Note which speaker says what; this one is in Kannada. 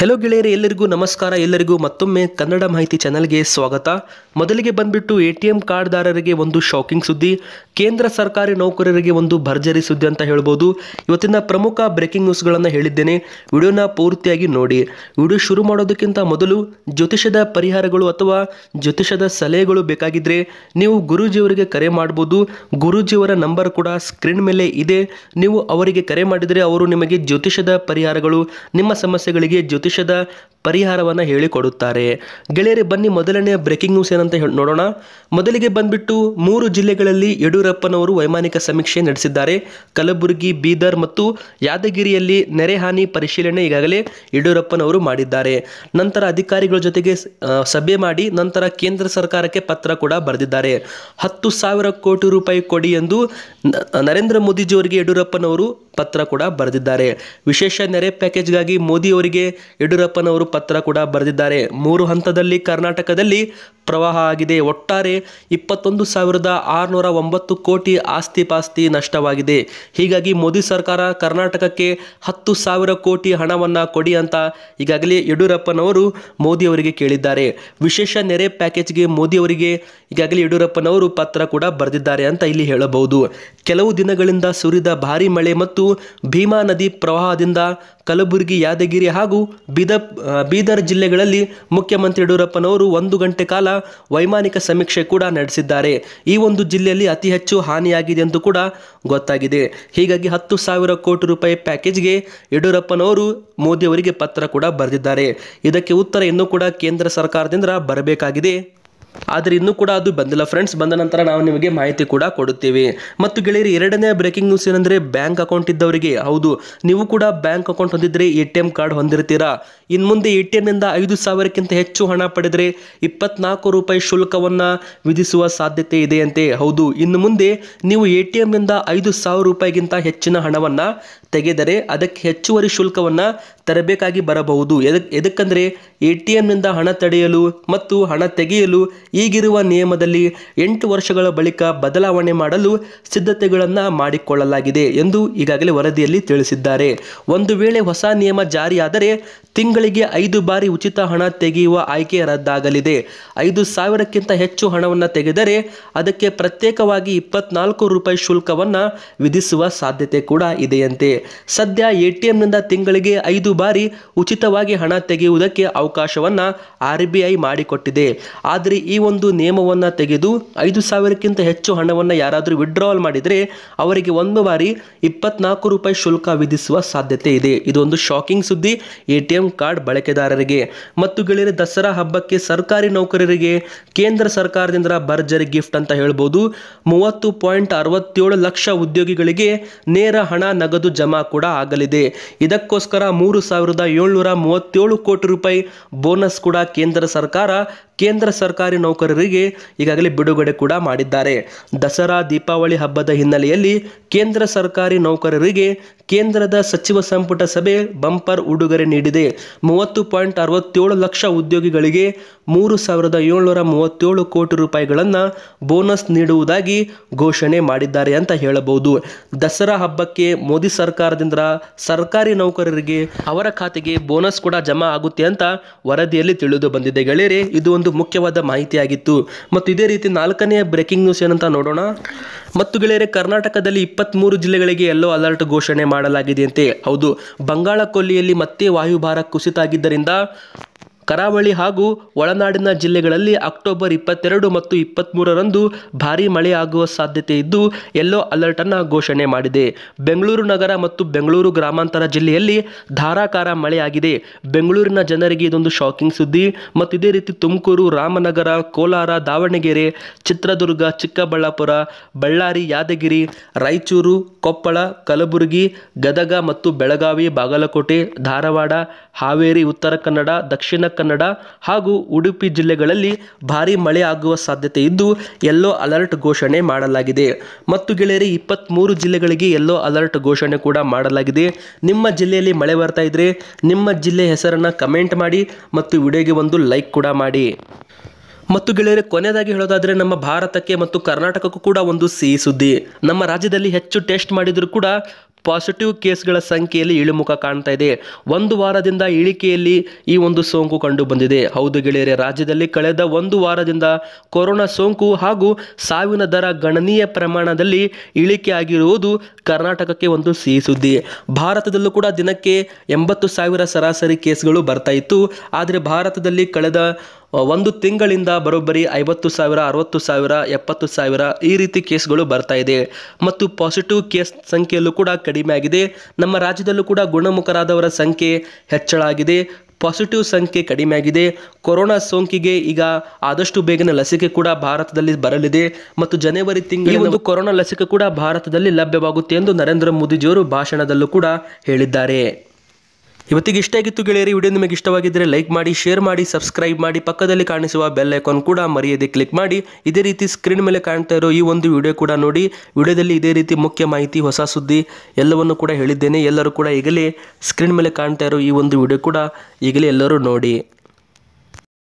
Speaker 1: ಹೆಲೋ ಗೆಳೆಯರೆ ಎಲ್ಲರಿಗೂ ನಮಸ್ಕಾರ ಎಲ್ಲರಿಗೂ ಮತ್ತೊಮ್ಮೆ ಕನ್ನಡ ಮಾಹಿತಿ ಚಾನಲ್ಗೆ ಸ್ವಾಗತ ಮೊದಲಿಗೆ ಬಂದ್ಬಿಟ್ಟು ಎ ಟಿ ಎಂ ಕಾರ್ಡ್ದಾರರಿಗೆ ಒಂದು ಶಾಕಿಂಗ್ ಸುದ್ದಿ ಕೇಂದ್ರ ಸರ್ಕಾರಿ ನೌಕರರಿಗೆ ಒಂದು ಭರ್ಜರಿ ಸುದ್ದಿ ಅಂತ ಹೇಳ್ಬೋದು ಇವತ್ತಿನ ಪ್ರಮುಖ ಬ್ರೇಕಿಂಗ್ ನ್ಯೂಸ್ಗಳನ್ನು ಹೇಳಿದ್ದೇನೆ ವಿಡಿಯೋನ ಪೂರ್ತಿಯಾಗಿ ನೋಡಿ ವಿಡಿಯೋ ಶುರು ಮಾಡೋದಕ್ಕಿಂತ ಮೊದಲು ಜ್ಯೋತಿಷದ ಪರಿಹಾರಗಳು ಅಥವಾ ಜ್ಯೋತಿಷದ ಸಲಹೆಗಳು ಬೇಕಾಗಿದ್ದರೆ ನೀವು ಗುರುಜಿಯವರಿಗೆ ಕರೆ ಮಾಡ್ಬೋದು ಗುರುಜಿಯವರ ನಂಬರ್ ಕೂಡ ಸ್ಕ್ರೀನ್ ಮೇಲೆ ಇದೆ ನೀವು ಅವರಿಗೆ ಕರೆ ಮಾಡಿದರೆ ಅವರು ನಿಮಗೆ ಜ್ಯೋತಿಷದ ಪರಿಹಾರಗಳು ನಿಮ್ಮ ಸಮಸ್ಯೆಗಳಿಗೆ ಜ್ಯೋತಿಷ ಪರಿಹಾರವನ್ನು ಹೇಳಿಕೊಡುತ್ತಾರೆ ಗೆಳೆಯರೆ ಬನ್ನಿ ಮೊದಲನೆಯ ಬ್ರೇಕಿಂಗ್ ನ್ಯೂಸ್ ಏನಂತ ಹೇಳಿ ನೋಡೋಣ ಮೊದಲಿಗೆ ಬಂದ್ಬಿಟ್ಟು ಮೂರು ಜಿಲ್ಲೆಗಳಲ್ಲಿ ಯಡಿಯೂರಪ್ಪನವರು ವೈಮಾನಿಕ ಸಮೀಕ್ಷೆ ನಡೆಸಿದ್ದಾರೆ ಕಲಬುರಗಿ ಬೀದರ್ ಮತ್ತು ಯಾದಗಿರಿಯಲ್ಲಿ ಹಾನಿ ಪರಿಶೀಲನೆ ಈಗಾಗಲೇ ಯಡಿಯೂರಪ್ಪನವರು ಮಾಡಿದ್ದಾರೆ ನಂತರ ಅಧಿಕಾರಿಗಳ ಜೊತೆಗೆ ಸಭೆ ಮಾಡಿ ನಂತರ ಕೇಂದ್ರ ಸರ್ಕಾರಕ್ಕೆ ಪತ್ರ ಕೂಡ ಬರೆದಿದ್ದಾರೆ ಹತ್ತು ಸಾವಿರ ಕೋಟಿ ರೂಪಾಯಿ ಕೊಡಿ ಎಂದು ನರೇಂದ್ರ ಮೋದಿಜಿಯವರಿಗೆ ಯಡಿಯೂರಪ್ಪನವರು ಪತ್ರ ಕೂಡ ಬರೆದಿದ್ದಾರೆ ವಿಶೇಷ ನೆರೆ ಪ್ಯಾಕೇಜ್ಗಾಗಿ ಅವರಿಗೆ ಯಡಿಯೂರಪ್ಪನವರು ಪತ್ರ ಕೂಡ ಬರೆದಿದ್ದಾರೆ ಮೂರು ಹಂತದಲ್ಲಿ ಕರ್ನಾಟಕದಲ್ಲಿ ಪ್ರವಾಹ ಆಗಿದೆ ಒಟ್ಟಾರೆ ಇಪ್ಪತ್ತೊಂದು ಸಾವಿರದ ಆರುನೂರ ಒಂಬತ್ತು ಕೋಟಿ ಆಸ್ತಿ ಪಾಸ್ತಿ ನಷ್ಟವಾಗಿದೆ ಹೀಗಾಗಿ ಮೋದಿ ಸರ್ಕಾರ ಕರ್ನಾಟಕಕ್ಕೆ ಹತ್ತು ಸಾವಿರ ಕೋಟಿ ಹಣವನ್ನು ಕೊಡಿ ಅಂತ ಈಗಾಗಲೇ ಯಡಿಯೂರಪ್ಪನವರು ಮೋದಿಯವರಿಗೆ ಕೇಳಿದ್ದಾರೆ ವಿಶೇಷ ನೆರೆ ಪ್ಯಾಕೇಜ್ಗೆ ಮೋದಿಯವರಿಗೆ ಈಗಾಗಲೇ ಯಡಿಯೂರಪ್ಪನವರು ಪತ್ರ ಕೂಡ ಬರೆದಿದ್ದಾರೆ ಅಂತ ಇಲ್ಲಿ ಹೇಳಬಹುದು ಕೆಲವು ದಿನಗಳಿಂದ ಸುರಿದ ಭಾರೀ ಮಳೆ ಮತ್ತು ಭೀಮಾ ನದಿ ಪ್ರವಾಹದಿಂದ ಕಲಬುರಗಿ ಯಾದಗಿರಿ ಹಾಗೂ ಬೀದರ್ ಬೀದರ್ ಜಿಲ್ಲೆಗಳಲ್ಲಿ ಮುಖ್ಯಮಂತ್ರಿ ಯಡಿಯೂರಪ್ಪನವರು ಒಂದು ಗಂಟೆ ಕಾಲ ವೈಮಾನಿಕ ಸಮೀಕ್ಷೆ ಕೂಡ ನಡೆಸಿದ್ದಾರೆ ಈ ಒಂದು ಜಿಲ್ಲೆಯಲ್ಲಿ ಅತಿ ಹೆಚ್ಚು ಹಾನಿಯಾಗಿದೆ ಎಂದು ಕೂಡ ಗೊತ್ತಾಗಿದೆ ಹೀಗಾಗಿ ಹತ್ತು ಸಾವಿರ ಕೋಟಿ ರೂಪಾಯಿ ಪ್ಯಾಕೇಜ್ಗೆ ಯಡಿಯೂರಪ್ಪನವರು ಮೋದಿಯವರಿಗೆ ಪತ್ರ ಕೂಡ ಬರೆದಿದ್ದಾರೆ ಇದಕ್ಕೆ ಉತ್ತರ ಇನ್ನೂ ಕೂಡ ಕೇಂದ್ರ ಸರ್ಕಾರದಿಂದ ಬರಬೇಕಾಗಿದೆ ಆದರೆ ಇನ್ನೂ ಕೂಡ ಅದು ಬಂದಿಲ್ಲ ಫ್ರೆಂಡ್ಸ್ ಬಂದ ನಂತರ ನಾವು ನಿಮಗೆ ಮಾಹಿತಿ ಕೂಡ ಕೊಡುತ್ತೇವೆ ಮತ್ತು ಗೆಳೆಯರಿ ಎರಡನೇ ಬ್ರೇಕಿಂಗ್ ನ್ಯೂಸ್ ಏನಂದರೆ ಬ್ಯಾಂಕ್ ಅಕೌಂಟ್ ಇದ್ದವರಿಗೆ ಹೌದು ನೀವು ಕೂಡ ಬ್ಯಾಂಕ್ ಅಕೌಂಟ್ ಹೊಂದಿದ್ರೆ ಎ ಟಿ ಎಂ ಕಾರ್ಡ್ ಹೊಂದಿರ್ತೀರಾ ಇನ್ನು ಮುಂದೆ ಎ ಟಿ ಎಂನಿಂದ ಐದು ಸಾವಿರಕ್ಕಿಂತ ಹೆಚ್ಚು ಹಣ ಪಡೆದರೆ ಇಪ್ಪತ್ನಾಲ್ಕು ರೂಪಾಯಿ ಶುಲ್ಕವನ್ನು ವಿಧಿಸುವ ಸಾಧ್ಯತೆ ಇದೆಯಂತೆ ಹೌದು ಇನ್ನು ಮುಂದೆ ನೀವು ಎ ಟಿ ಎಂನಿಂದ ಐದು ಸಾವಿರ ರೂಪಾಯಿಗಿಂತ ಹೆಚ್ಚಿನ ಹಣವನ್ನು ತೆಗೆದರೆ ಅದಕ್ಕೆ ಹೆಚ್ಚುವರಿ ಶುಲ್ಕವನ್ನು ತರಬೇಕಾಗಿ ಬರಬಹುದು ಎದಕ್ ಎದಕ್ಕಂದರೆ ಎ ಟಿ ಎಂನಿಂದ ಹಣ ತಡೆಯಲು ಮತ್ತು ಹಣ ತೆಗೆಯಲು ಈಗಿರುವ ನಿಯಮದಲ್ಲಿ ಎಂಟು ವರ್ಷಗಳ ಬಳಿಕ ಬದಲಾವಣೆ ಮಾಡಲು ಸಿದ್ಧತೆಗಳನ್ನು ಮಾಡಿಕೊಳ್ಳಲಾಗಿದೆ ಎಂದು ಈಗಾಗಲೇ ವರದಿಯಲ್ಲಿ ತಿಳಿಸಿದ್ದಾರೆ ಒಂದು ವೇಳೆ ಹೊಸ ನಿಯಮ ಜಾರಿಯಾದರೆ ತಿಂಗಳಿಗೆ ಐದು ಬಾರಿ ಉಚಿತ ಹಣ ತೆಗೆಯುವ ಆಯ್ಕೆ ರದ್ದಾಗಲಿದೆ ಐದು ಸಾವಿರಕ್ಕಿಂತ ಹೆಚ್ಚು ಹಣವನ್ನು ತೆಗೆದರೆ ಅದಕ್ಕೆ ಪ್ರತ್ಯೇಕವಾಗಿ ಇಪ್ಪತ್ನಾಲ್ಕು ರೂಪಾಯಿ ಶುಲ್ಕವನ್ನು ವಿಧಿಸುವ ಸಾಧ್ಯತೆ ಕೂಡ ಇದೆಯಂತೆ ಸದ್ಯ ನಿಂದ ತಿಂಗಳಿಗೆ ಐದು ಬಾರಿ ಉಚಿತವಾಗಿ ಹಣ ತೆಗೆಯುವುದಕ್ಕೆ ಅವಕಾಶವನ್ನು ಆರ್ ಬಿ ಐ ಮಾಡಿಕೊಟ್ಟಿದೆ ಆದರೆ ಈ ಒಂದು ನಿಯಮವನ್ನು ತೆಗೆದು ಐದು ಸಾವಿರಕ್ಕಿಂತ ಹೆಚ್ಚು ಹಣವನ್ನು ಯಾರಾದರೂ ವಿಡ್ರಾವಲ್ ಮಾಡಿದರೆ ಅವರಿಗೆ ಒಂದು ಬಾರಿ ಇಪ್ಪತ್ನಾಲ್ಕು ರೂಪಾಯಿ ಶುಲ್ಕ ವಿಧಿಸುವ ಸಾಧ್ಯತೆ ಇದೆ ಇದೊಂದು ಶಾಕಿಂಗ್ ಸುದ್ದಿ ಎ ಟಿ ಎಂ ಕಾರ್ಡ್ ಬಳಕೆದಾರರಿಗೆ ಮತ್ತು ಗೆಳೆಯರೆ ದಸರಾ ಹಬ್ಬಕ್ಕೆ ಸರ್ಕಾರಿ ನೌಕರರಿಗೆ ಕೇಂದ್ರ ಸರ್ಕಾರದಿಂದ ಭರ್ಜರಿ ಗಿಫ್ಟ್ ಅಂತ ಹೇಳ್ಬೋದು ಮೂವತ್ತು ಪಾಯಿಂಟ್ ಅರವತ್ತೇಳು ಲಕ್ಷ ಉದ್ಯೋಗಿಗಳಿಗೆ ನೇರ ಹಣ ನಗದು ಜಮ ಕೂಡ ಆಗಲಿದೆ ಇದಕ್ಕೋಸ್ಕರ ಮೂರು ಸಾವಿರದ ಏಳ್ನೂರ ಮೂವತ್ತೇಳು ಕೋಟಿ ರೂಪಾಯಿ ಬೋನಸ್ ಕೂಡ ಕೇಂದ್ರ ಸರ್ಕಾರ ಕೇಂದ್ರ ಸರ್ಕಾರಿ ನೌಕರರಿಗೆ ಈಗಾಗಲೇ ಬಿಡುಗಡೆ ಕೂಡ ಮಾಡಿದ್ದಾರೆ ದಸರಾ ದೀಪಾವಳಿ ಹಬ್ಬದ ಹಿನ್ನೆಲೆಯಲ್ಲಿ ಕೇಂದ್ರ ಸರ್ಕಾರಿ ನೌಕರರಿಗೆ ಕೇಂದ್ರದ ಸಚಿವ ಸಂಪುಟ ಸಭೆ ಬಂಪರ್ ಉಡುಗೊರೆ ನೀಡಿದೆ ಮೂವತ್ತು ಪಾಯಿಂಟ್ ಅರವತ್ತೇಳು ಲಕ್ಷ ಉದ್ಯೋಗಿಗಳಿಗೆ ಮೂರು ಸಾವಿರದ ಏಳ್ನೂರ ಮೂವತ್ತೇಳು ಕೋಟಿ ರೂಪಾಯಿಗಳನ್ನು ಬೋನಸ್ ನೀಡುವುದಾಗಿ ಘೋಷಣೆ ಮಾಡಿದ್ದಾರೆ ಅಂತ ಹೇಳಬಹುದು ದಸರಾ ಹಬ್ಬಕ್ಕೆ ಮೋದಿ ಸರ್ಕಾರದಿಂದ ಸರ್ಕಾರಿ ನೌಕರರಿಗೆ ಅವರ ಖಾತೆಗೆ ಬೋನಸ್ ಕೂಡ ಜಮಾ ಆಗುತ್ತೆ ಅಂತ ವರದಿಯಲ್ಲಿ ತಿಳಿದು ಬಂದಿದೆ ಗೆಳೆಯರೆ ಇದು ಒಂದು ಒಂದು ಮುಖ್ಯವಾದ ಮಾಹಿತಿಯಾಗಿತ್ತು ಮತ್ತು ಇದೇ ರೀತಿ ನಾಲ್ಕನೆಯ ಬ್ರೇಕಿಂಗ್ ನ್ಯೂಸ್ ಏನಂತ ನೋಡೋಣ ಮತ್ತು ಗೆಳೆಯರೆ ಕರ್ನಾಟಕದಲ್ಲಿ ಇಪ್ಪತ್ತ್ಮೂರು ಜಿಲ್ಲೆಗಳಿಗೆ ಎಲ್ಲೋ ಅಲರ್ಟ್ ಘೋಷಣೆ ಮಾಡಲಾಗಿದೆಯಂತೆ ಹೌದು ಬಂಗಾಳ ಕೊಲ್ಲಿಯಲ್ಲಿ ಮತ್ತೆ ವಾಯುಭಾರ ಕುಸಿತ ಆಗಿದ್ದರಿಂದ ಕರಾವಳಿ ಹಾಗೂ ಒಳನಾಡಿನ ಜಿಲ್ಲೆಗಳಲ್ಲಿ ಅಕ್ಟೋಬರ್ ಇಪ್ಪತ್ತೆರಡು ಮತ್ತು ಇಪ್ಪತ್ತ್ಮೂರರಂದು ಭಾರೀ ಮಳೆಯಾಗುವ ಸಾಧ್ಯತೆ ಇದ್ದು ಯೆಲ್ಲೋ ಅಲರ್ಟ್ ಅನ್ನು ಘೋಷಣೆ ಮಾಡಿದೆ ಬೆಂಗಳೂರು ನಗರ ಮತ್ತು ಬೆಂಗಳೂರು ಗ್ರಾಮಾಂತರ ಜಿಲ್ಲೆಯಲ್ಲಿ ಧಾರಾಕಾರ ಮಳೆಯಾಗಿದೆ ಬೆಂಗಳೂರಿನ ಜನರಿಗೆ ಇದೊಂದು ಶಾಕಿಂಗ್ ಸುದ್ದಿ ಮತ್ತು ಇದೇ ರೀತಿ ತುಮಕೂರು ರಾಮನಗರ ಕೋಲಾರ ದಾವಣಗೆರೆ ಚಿತ್ರದುರ್ಗ ಚಿಕ್ಕಬಳ್ಳಾಪುರ ಬಳ್ಳಾರಿ ಯಾದಗಿರಿ ರಾಯಚೂರು ಕೊಪ್ಪಳ ಕಲಬುರಗಿ ಗದಗ ಮತ್ತು ಬೆಳಗಾವಿ ಬಾಗಲಕೋಟೆ ಧಾರವಾಡ ಹಾವೇರಿ ಉತ್ತರ ಕನ್ನಡ ದಕ್ಷಿಣ ಕನ್ನಡ ಹಾಗೂ ಉಡುಪಿ ಜಿಲ್ಲೆಗಳಲ್ಲಿ ಭಾರಿ ಮಳೆ ಆಗುವ ಸಾಧ್ಯತೆ ಇದ್ದು ಯೆಲ್ಲೋ ಅಲರ್ಟ್ ಘೋಷಣೆ ಮಾಡಲಾಗಿದೆ ಮತ್ತು ಗೆಳೆಯರೆ ಇಪ್ಪತ್ತ್ಮೂರು ಜಿಲ್ಲೆಗಳಿಗೆ ಯೆಲ್ಲೋ ಅಲರ್ಟ್ ಘೋಷಣೆ ಕೂಡ ಮಾಡಲಾಗಿದೆ ನಿಮ್ಮ ಜಿಲ್ಲೆಯಲ್ಲಿ ಮಳೆ ಬರ್ತಾ ಇದ್ರೆ ನಿಮ್ಮ ಜಿಲ್ಲೆ ಹೆಸರನ್ನು ಕಮೆಂಟ್ ಮಾಡಿ ಮತ್ತು ವಿಡಿಯೋಗೆ ಒಂದು ಲೈಕ್ ಕೂಡ ಮಾಡಿ ಮತ್ತು ಗೆಳೆಯರೆ ಕೊನೆಯದಾಗಿ ಹೇಳೋದಾದರೆ ನಮ್ಮ ಭಾರತಕ್ಕೆ ಮತ್ತು ಕರ್ನಾಟಕಕ್ಕೂ ಕೂಡ ಒಂದು ಸಿಹಿ ಸುದ್ದಿ ನಮ್ಮ ರಾಜ್ಯದಲ್ಲಿ ಹೆಚ್ಚು ಟೆಸ್ಟ್ ಮಾಡಿದರೂ ಕೂಡ ಪಾಸಿಟಿವ್ ಕೇಸ್ಗಳ ಸಂಖ್ಯೆಯಲ್ಲಿ ಇಳಿಮುಖ ಕಾಣ್ತಾ ಇದೆ ಒಂದು ವಾರದಿಂದ ಇಳಿಕೆಯಲ್ಲಿ ಈ ಒಂದು ಸೋಂಕು ಕಂಡು ಬಂದಿದೆ ಹೌದು ಗೆಳೆಯರೆ ರಾಜ್ಯದಲ್ಲಿ ಕಳೆದ ಒಂದು ವಾರದಿಂದ ಕೊರೋನಾ ಸೋಂಕು ಹಾಗೂ ಸಾವಿನ ದರ ಗಣನೀಯ ಪ್ರಮಾಣದಲ್ಲಿ ಇಳಿಕೆ ಆಗಿರುವುದು ಕರ್ನಾಟಕಕ್ಕೆ ಒಂದು ಸಿಹಿ ಸುದ್ದಿ ಭಾರತದಲ್ಲೂ ಕೂಡ ದಿನಕ್ಕೆ ಎಂಬತ್ತು ಸಾವಿರ ಸರಾಸರಿ ಕೇಸ್ಗಳು ಬರ್ತಾ ಇತ್ತು ಆದರೆ ಭಾರತದಲ್ಲಿ ಕಳೆದ ಒಂದು ತಿಂಗಳಿಂದ ಬರೋಬ್ಬರಿ ಐವತ್ತು ಸಾವಿರ ಅರವತ್ತು ಸಾವಿರ ಎಪ್ಪತ್ತು ಸಾವಿರ ಈ ರೀತಿ ಕೇಸ್ಗಳು ಬರ್ತಾ ಇದೆ ಮತ್ತು ಪಾಸಿಟಿವ್ ಕೇಸ್ ಸಂಖ್ಯೆಯಲ್ಲೂ ಕೂಡ ಕಡಿಮೆ ಆಗಿದೆ ನಮ್ಮ ರಾಜ್ಯದಲ್ಲೂ ಕೂಡ ಗುಣಮುಖರಾದವರ ಸಂಖ್ಯೆ ಹೆಚ್ಚಳ ಆಗಿದೆ ಪಾಸಿಟಿವ್ ಸಂಖ್ಯೆ ಕಡಿಮೆ ಆಗಿದೆ ಕೊರೋನಾ ಸೋಂಕಿಗೆ ಈಗ ಆದಷ್ಟು ಬೇಗನೆ ಲಸಿಕೆ ಕೂಡ ಭಾರತದಲ್ಲಿ ಬರಲಿದೆ ಮತ್ತು ಜನವರಿ ತಿಂಗಳ ಒಂದು ಕೊರೋನಾ ಲಸಿಕೆ ಕೂಡ ಭಾರತದಲ್ಲಿ ಲಭ್ಯವಾಗುತ್ತೆ ಎಂದು ನರೇಂದ್ರ ಮೋದಿಜಿಯವರು ಭಾಷಣದಲ್ಲೂ ಕೂಡ ಹೇಳಿದ್ದಾರೆ ಇವತ್ತಿಗೆ ಇಷ್ಟ ಆಗಿತ್ತು ಗೆಳೆಯರಿ ವಿಡಿಯೋ ನಿಮಗೆ ಇಷ್ಟವಾಗಿದ್ದರೆ ಲೈಕ್ ಮಾಡಿ ಶೇರ್ ಮಾಡಿ ಸಬ್ಸ್ಕ್ರೈಬ್ ಮಾಡಿ ಪಕ್ಕದಲ್ಲಿ ಕಾಣಿಸುವ ಬೆಲ್ ಐಕಾನ್ ಕೂಡ ಮರೆಯದೆ ಕ್ಲಿಕ್ ಮಾಡಿ ಇದೇ ರೀತಿ ಸ್ಕ್ರೀನ್ ಮೇಲೆ ಕಾಣ್ತಾ ಇರೋ ಈ ಒಂದು ವಿಡಿಯೋ ಕೂಡ ನೋಡಿ ವಿಡಿಯೋದಲ್ಲಿ ಇದೇ ರೀತಿ ಮುಖ್ಯ ಮಾಹಿತಿ ಹೊಸ ಸುದ್ದಿ ಎಲ್ಲವನ್ನು ಕೂಡ ಹೇಳಿದ್ದೇನೆ ಎಲ್ಲರೂ ಕೂಡ ಈಗಲೇ ಸ್ಕ್ರೀನ್ ಮೇಲೆ ಕಾಣ್ತಾ ಇರೋ ಈ ಒಂದು ವಿಡಿಯೋ ಕೂಡ ಈಗಲೇ ಎಲ್ಲರೂ ನೋಡಿ